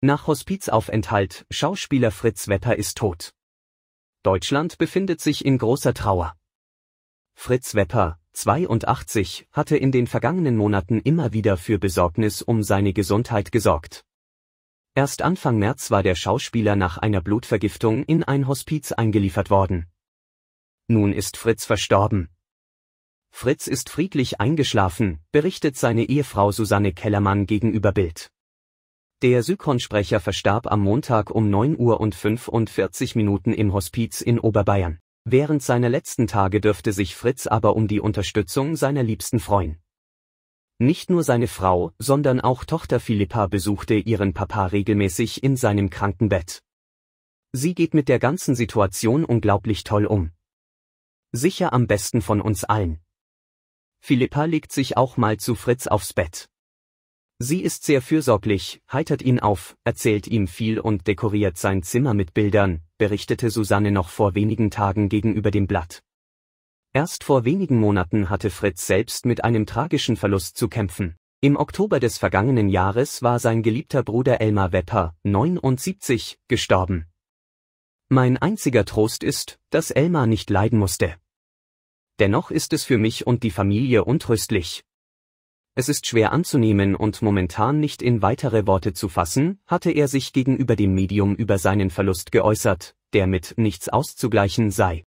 Nach Hospizaufenthalt, Schauspieler Fritz Wepper ist tot. Deutschland befindet sich in großer Trauer. Fritz Wepper, 82, hatte in den vergangenen Monaten immer wieder für Besorgnis um seine Gesundheit gesorgt. Erst Anfang März war der Schauspieler nach einer Blutvergiftung in ein Hospiz eingeliefert worden. Nun ist Fritz verstorben. Fritz ist friedlich eingeschlafen, berichtet seine Ehefrau Susanne Kellermann gegenüber Bild. Der Synchronsprecher verstarb am Montag um 9 Uhr und 45 Minuten im Hospiz in Oberbayern. Während seiner letzten Tage dürfte sich Fritz aber um die Unterstützung seiner Liebsten freuen. Nicht nur seine Frau, sondern auch Tochter Philippa besuchte ihren Papa regelmäßig in seinem Krankenbett. Sie geht mit der ganzen Situation unglaublich toll um. Sicher am besten von uns allen, Philippa legt sich auch mal zu Fritz aufs Bett. Sie ist sehr fürsorglich, heitert ihn auf, erzählt ihm viel und dekoriert sein Zimmer mit Bildern, berichtete Susanne noch vor wenigen Tagen gegenüber dem Blatt. Erst vor wenigen Monaten hatte Fritz selbst mit einem tragischen Verlust zu kämpfen. Im Oktober des vergangenen Jahres war sein geliebter Bruder Elmar Wepper, 79, gestorben. Mein einziger Trost ist, dass Elmar nicht leiden musste. Dennoch ist es für mich und die Familie untröstlich. Es ist schwer anzunehmen und momentan nicht in weitere Worte zu fassen, hatte er sich gegenüber dem Medium über seinen Verlust geäußert, der mit nichts auszugleichen sei.